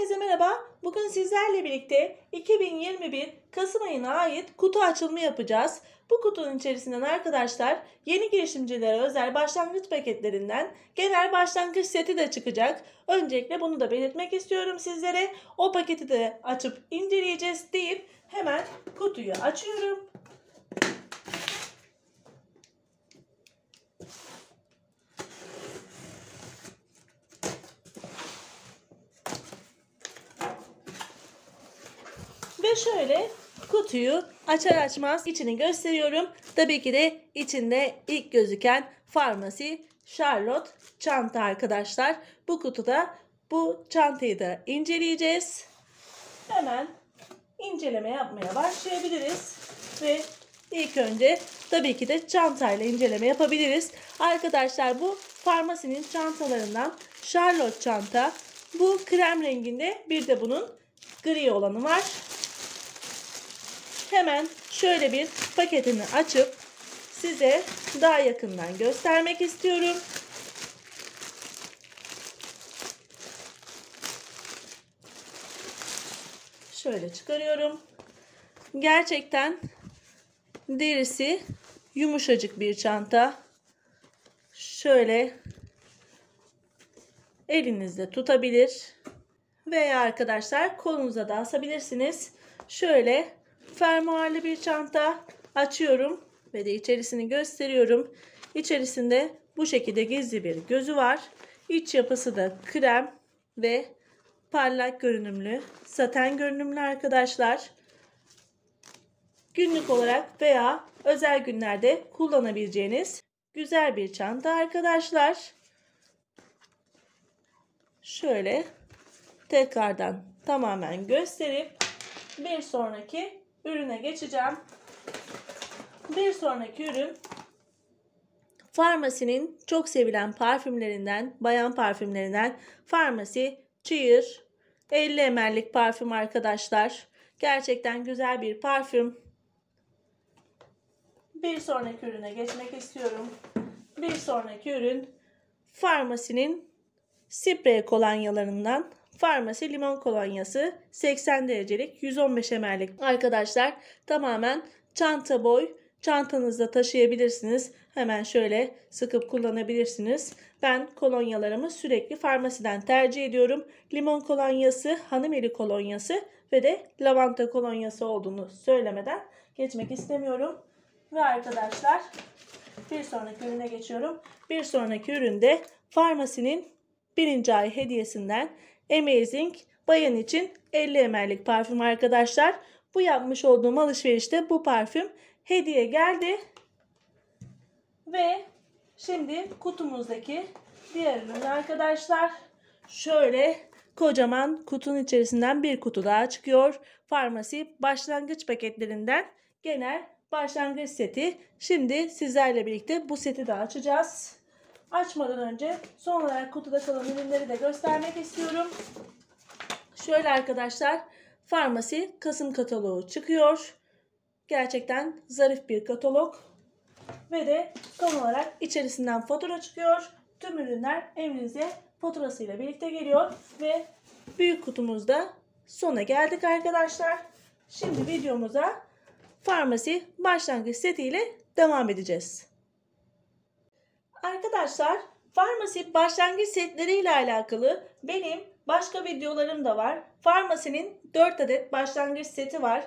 Herkese merhaba. Bugün sizlerle birlikte 2021 Kasım ayına ait kutu açılımı yapacağız. Bu kutunun içerisinden arkadaşlar yeni girişimcilere özel başlangıç paketlerinden genel başlangıç seti de çıkacak. Öncelikle bunu da belirtmek istiyorum sizlere. O paketi de açıp inceleyeceğiz deyip hemen kutuyu açıyorum. Ve şöyle kutuyu açar açmaz içini gösteriyorum. Tabii ki de içinde ilk gözüken farmasi Charlotte çanta arkadaşlar. Bu kutuda bu çantayı da inceleyeceğiz. Hemen inceleme yapmaya başlayabiliriz. Ve ilk önce tabii ki de çantayla inceleme yapabiliriz. Arkadaşlar bu farmasinin çantalarından Charlotte çanta. Bu krem renginde bir de bunun gri olanı var hemen şöyle bir paketini açıp size daha yakından göstermek istiyorum. Şöyle çıkarıyorum. Gerçekten derisi yumuşacık bir çanta. Şöyle elinizde tutabilir veya arkadaşlar kolunuza da asabilirsiniz. Şöyle fermuarlı bir çanta açıyorum ve de içerisini gösteriyorum. İçerisinde bu şekilde gizli bir gözü var. İç yapısı da krem ve parlak görünümlü, saten görünümlü arkadaşlar. Günlük olarak veya özel günlerde kullanabileceğiniz güzel bir çanta arkadaşlar. Şöyle tekrardan tamamen gösterip bir sonraki ürüne geçeceğim. Bir sonraki ürün Farmasinin çok sevilen parfümlerinden, bayan parfümlerinden Farmasi Cheer 50 ml'lik parfüm arkadaşlar. Gerçekten güzel bir parfüm. Bir sonraki ürüne geçmek istiyorum. Bir sonraki ürün Farmasinin sprey kolonyalarından Farmasi limon kolonyası 80 derecelik 115 ml'lik arkadaşlar tamamen çanta boy çantanızda taşıyabilirsiniz. Hemen şöyle sıkıp kullanabilirsiniz. Ben kolonyalarımı sürekli farmasiden tercih ediyorum. Limon kolonyası, hanım eli kolonyası ve de lavanta kolonyası olduğunu söylemeden geçmek istemiyorum. Ve arkadaşlar bir sonraki ürüne geçiyorum. Bir sonraki üründe farmasinin birinci ay hediyesinden Amazing bayan için 50 ml'lik parfüm arkadaşlar. Bu yapmış olduğum alışverişte bu parfüm hediye geldi. Ve şimdi kutumuzdaki diğer ürün arkadaşlar şöyle kocaman kutunun içerisinden bir kutu daha çıkıyor. Farmasi başlangıç paketlerinden genel başlangıç seti. Şimdi sizlerle birlikte bu seti de açacağız açmadan önce son olarak kutuda kalan ürünleri de göstermek istiyorum. Şöyle arkadaşlar farmasi Kasım kataloğu çıkıyor. Gerçekten zarif bir katalog. Ve de son olarak içerisinden fatura çıkıyor. Tüm ürünler evinize faturasıyla birlikte geliyor. Ve büyük kutumuzda sona geldik arkadaşlar. Şimdi videomuza farmasi başlangıç setiyle devam edeceğiz. Arkadaşlar farmasi başlangıç setleri ile alakalı benim başka videolarım da var. Farmasinin 4 adet başlangıç seti var.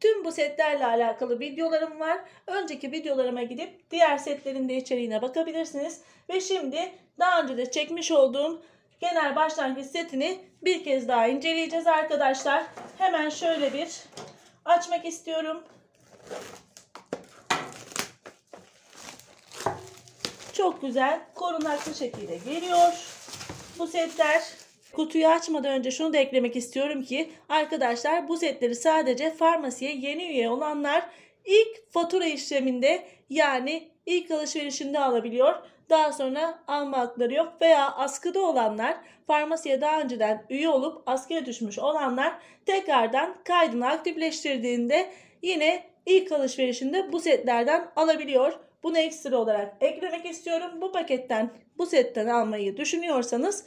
Tüm bu setlerle alakalı videolarım var. Önceki videolarıma gidip diğer setlerin de içeriğine bakabilirsiniz. Ve şimdi daha önce de çekmiş olduğum genel başlangıç setini bir kez daha inceleyeceğiz arkadaşlar. Hemen şöyle bir açmak istiyorum. Çok güzel korunaklı şekilde geliyor. Bu setler Kutuyu açmadan önce şunu da eklemek istiyorum ki arkadaşlar bu setleri sadece farmasiye yeni üye olanlar ilk fatura işleminde yani ilk alışverişinde alabiliyor. Daha sonra alma hakları yok veya askıda olanlar farmasiye daha önceden üye olup askıya düşmüş olanlar tekrardan kaydını aktifleştirdiğinde yine ilk alışverişinde bu setlerden alabiliyor. Bunu ekstra olarak eklemek istiyorum. Bu paketten, bu setten almayı düşünüyorsanız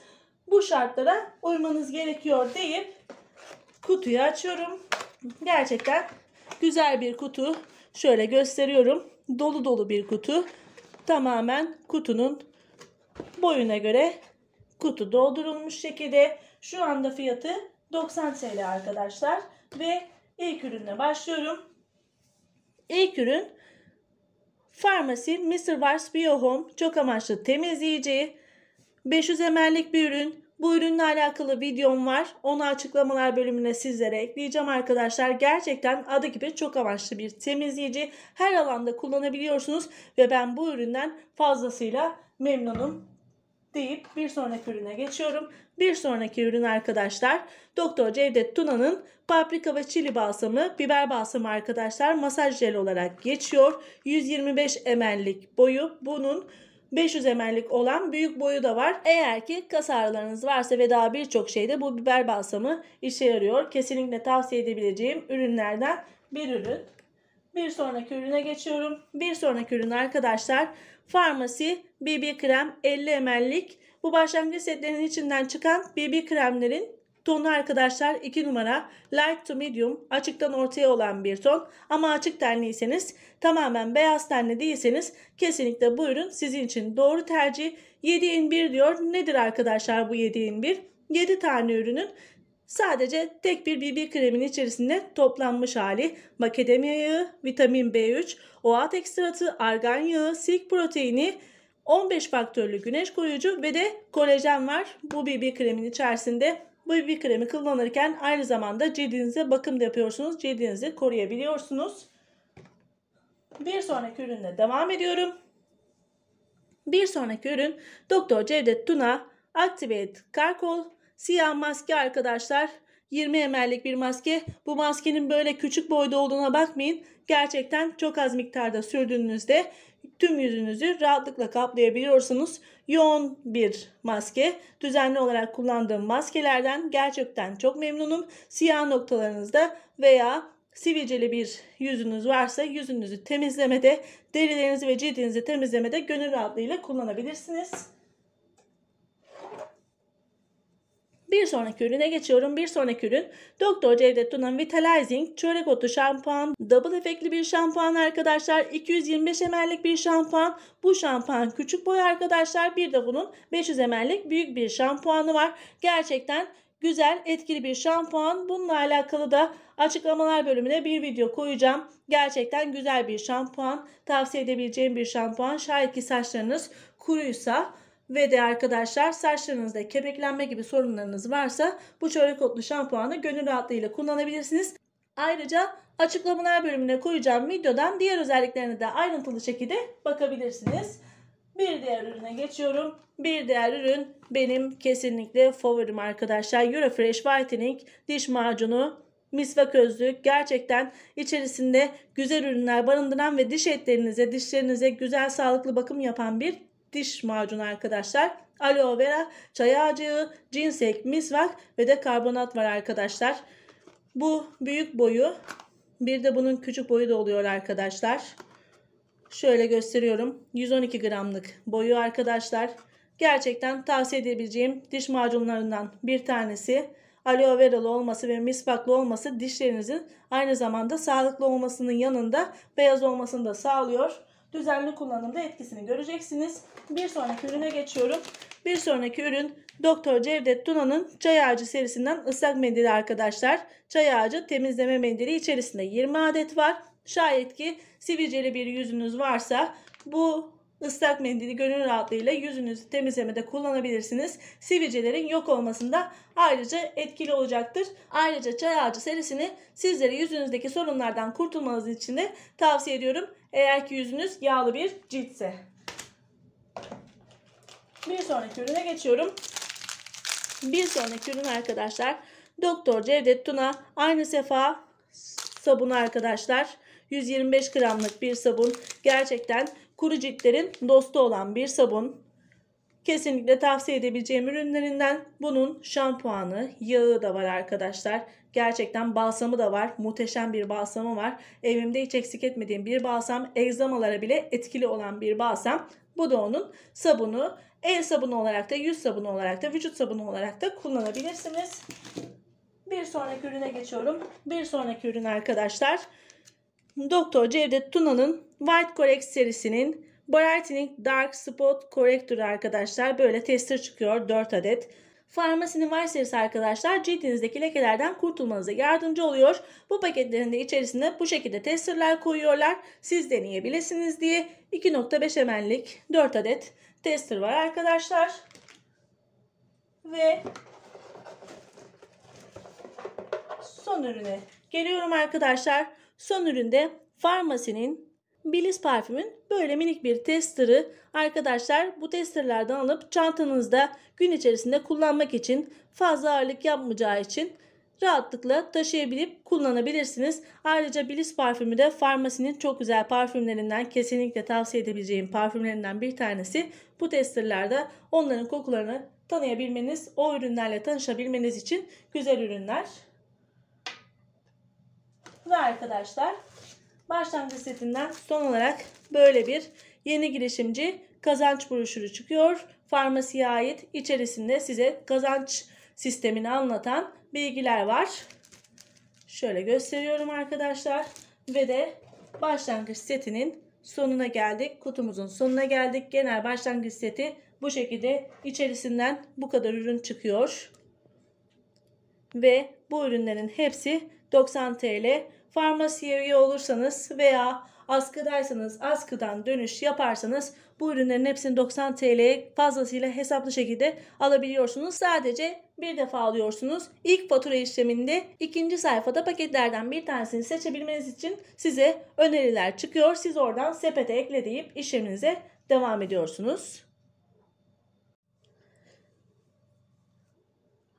bu şartlara uymanız gerekiyor deyip kutuyu açıyorum. Gerçekten güzel bir kutu. Şöyle gösteriyorum. Dolu dolu bir kutu. Tamamen kutunun boyuna göre kutu doldurulmuş şekilde. Şu anda fiyatı 90 TL arkadaşlar. Ve ilk ürünle başlıyorum. İlk ürün Farmasi Mr. Wars Biohome çok amaçlı temizleyici. 500 ml'lik bir ürün. Bu ürünle alakalı videom var. Onu açıklamalar bölümüne sizlere ekleyeceğim arkadaşlar. Gerçekten adı gibi çok amaçlı bir temizleyici. Her alanda kullanabiliyorsunuz ve ben bu üründen fazlasıyla memnunum deyip bir sonraki ürüne geçiyorum. Bir sonraki ürün arkadaşlar Doktor Cevdet Tuna'nın paprika ve çili balsamı, biber balsamı arkadaşlar masaj jeli olarak geçiyor. 125 ml'lik boyu bunun 500 ml'lik olan büyük boyu da var. Eğer ki kas ağrılarınız varsa ve daha birçok şeyde bu biber balsamı işe yarıyor. Kesinlikle tavsiye edebileceğim ürünlerden bir ürün. Bir sonraki ürüne geçiyorum. Bir sonraki ürün arkadaşlar farmasi BB krem 50 ml'lik. Bu başlangıç setlerinin içinden çıkan BB kremlerin tonu arkadaşlar 2 numara light to medium açıktan ortaya olan bir ton. Ama açık tenliyseniz tamamen beyaz tenli değilseniz kesinlikle bu ürün sizin için doğru tercih. 7'in 1 diyor. Nedir arkadaşlar bu 7'in 1? 7 tane ürünün Sadece tek bir BB kremin içerisinde toplanmış hali makademya yağı, vitamin B3, OAT ekstratı, argan yağı, silk proteini, 15 faktörlü güneş koruyucu ve de kolajen var. Bu BB kremin içerisinde bu BB kremi kullanırken aynı zamanda cildinize bakım da yapıyorsunuz. Cildinizi koruyabiliyorsunuz. Bir sonraki ürünle devam ediyorum. Bir sonraki ürün Doktor Cevdet Tuna Activate Karkol Siyah maske arkadaşlar 20 ml'lik bir maske. Bu maskenin böyle küçük boyda olduğuna bakmayın. Gerçekten çok az miktarda sürdüğünüzde tüm yüzünüzü rahatlıkla kaplayabiliyorsunuz. Yoğun bir maske. Düzenli olarak kullandığım maskelerden gerçekten çok memnunum. Siyah noktalarınızda veya sivilceli bir yüzünüz varsa yüzünüzü temizlemede, derilerinizi ve cildinizi temizlemede gönül rahatlığıyla kullanabilirsiniz. Bir sonraki ürüne geçiyorum. Bir sonraki ürün Doktor Cevdet Duna'nın Vitalizing çörek otu şampuan. Double efektli bir şampuan arkadaşlar. 225 ml'lik bir şampuan. Bu şampuan küçük boy arkadaşlar. Bir de bunun 500 ml'lik büyük bir şampuanı var. Gerçekten güzel etkili bir şampuan. Bununla alakalı da açıklamalar bölümüne bir video koyacağım. Gerçekten güzel bir şampuan. Tavsiye edebileceğim bir şampuan. Şayet ki saçlarınız kuruysa ve de arkadaşlar saçlarınızda kepeklenme gibi sorunlarınız varsa bu çörek otlu şampuanı gönül rahatlığıyla kullanabilirsiniz. Ayrıca açıklamalar bölümüne koyacağım videodan diğer özelliklerine de ayrıntılı şekilde bakabilirsiniz. Bir diğer ürüne geçiyorum. Bir diğer ürün benim kesinlikle favorim arkadaşlar. Eurofresh Whitening diş macunu misvak özlük gerçekten içerisinde güzel ürünler barındıran ve diş etlerinize, dişlerinize güzel sağlıklı bakım yapan bir diş macunu arkadaşlar. Aloe vera, çay ağacı, ginseng, misvak ve de karbonat var arkadaşlar. Bu büyük boyu bir de bunun küçük boyu da oluyor arkadaşlar. Şöyle gösteriyorum. 112 gramlık boyu arkadaşlar. Gerçekten tavsiye edebileceğim diş macunlarından bir tanesi aloe veralı olması ve misvaklı olması dişlerinizin aynı zamanda sağlıklı olmasının yanında beyaz olmasını da sağlıyor düzenli kullanımda etkisini göreceksiniz. Bir sonraki ürüne geçiyorum. Bir sonraki ürün Doktor Cevdet Tuna'nın çay ağacı serisinden ıslak mendili arkadaşlar. Çay ağacı temizleme mendili içerisinde 20 adet var. Şayet ki sivilceli bir yüzünüz varsa bu ıslak mendili gönül rahatlığıyla yüzünüzü temizlemede kullanabilirsiniz. Sivilcelerin yok olmasında ayrıca etkili olacaktır. Ayrıca çay ağacı serisini sizlere yüzünüzdeki sorunlardan kurtulmanız için de tavsiye ediyorum. Eğer ki yüzünüz yağlı bir ciltse. Bir sonraki ürüne geçiyorum. Bir sonraki ürün arkadaşlar Doktor Cevdet Tuna aynı sefa sabun arkadaşlar. 125 gramlık bir sabun. Gerçekten kuru ciltlerin dostu olan bir sabun. Kesinlikle tavsiye edebileceğim ürünlerinden bunun şampuanı, yağı da var arkadaşlar. Gerçekten balsamı da var. Muhteşem bir balsamı var. Evimde hiç eksik etmediğim bir balsam. Egzamalara bile etkili olan bir balsam. Bu da onun sabunu. El sabunu olarak da, yüz sabunu olarak da, vücut sabunu olarak da kullanabilirsiniz. Bir sonraki ürüne geçiyorum. Bir sonraki ürün arkadaşlar. Doktor Cevdet Tuna'nın White Correct serisinin Barartinic Dark Spot Corrector arkadaşlar böyle tester çıkıyor 4 adet. Farmasinin var serisi arkadaşlar cildinizdeki lekelerden kurtulmanıza yardımcı oluyor. Bu paketlerin de içerisine bu şekilde testerler koyuyorlar. Siz deneyebilirsiniz diye 2.5 ml'lik 4 adet tester var arkadaşlar. Ve son ürüne geliyorum arkadaşlar. Son üründe farmasinin Bilis parfümün böyle minik bir testeri arkadaşlar bu testerlerden alıp çantanızda gün içerisinde kullanmak için fazla ağırlık yapmayacağı için rahatlıkla taşıyabilip kullanabilirsiniz. Ayrıca Bilis parfümü de farmasinin çok güzel parfümlerinden kesinlikle tavsiye edebileceğim parfümlerinden bir tanesi. Bu testerlerde onların kokularını tanıyabilmeniz, o ürünlerle tanışabilmeniz için güzel ürünler. Ve arkadaşlar Başlangıç setinden son olarak böyle bir yeni girişimci kazanç broşürü çıkıyor. Farmasiye ait içerisinde size kazanç sistemini anlatan bilgiler var. Şöyle gösteriyorum arkadaşlar. Ve de başlangıç setinin sonuna geldik. Kutumuzun sonuna geldik. Genel başlangıç seti bu şekilde içerisinden bu kadar ürün çıkıyor. Ve bu ürünlerin hepsi 90 TL farmasiye üye olursanız veya askıdaysanız askıdan dönüş yaparsanız bu ürünlerin hepsini 90 TL fazlasıyla hesaplı şekilde alabiliyorsunuz. Sadece bir defa alıyorsunuz. İlk fatura işleminde ikinci sayfada paketlerden bir tanesini seçebilmeniz için size öneriler çıkıyor. Siz oradan sepete ekleyip deyip işleminize devam ediyorsunuz.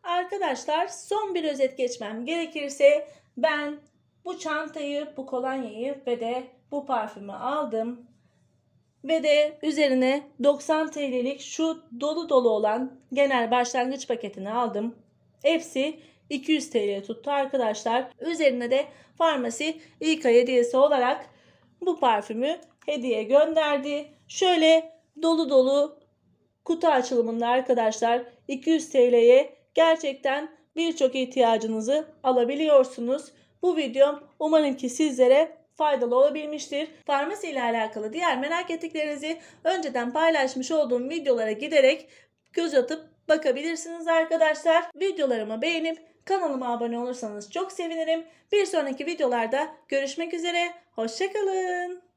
Arkadaşlar son bir özet geçmem gerekirse ben bu çantayı, bu kolonyayı ve de bu parfümü aldım. Ve de üzerine 90 TL'lik şu dolu dolu olan genel başlangıç paketini aldım. Hepsi 200 TL'ye tuttu arkadaşlar. Üzerine de farmasi İK hediyesi olarak bu parfümü hediye gönderdi. Şöyle dolu dolu kutu açılımında arkadaşlar 200 TL'ye gerçekten birçok ihtiyacınızı alabiliyorsunuz. Bu videom umarım ki sizlere faydalı olabilmiştir. Farmasi ile alakalı diğer merak ettiklerinizi önceden paylaşmış olduğum videolara giderek göz atıp bakabilirsiniz arkadaşlar. Videolarımı beğenip kanalıma abone olursanız çok sevinirim. Bir sonraki videolarda görüşmek üzere. Hoşçakalın.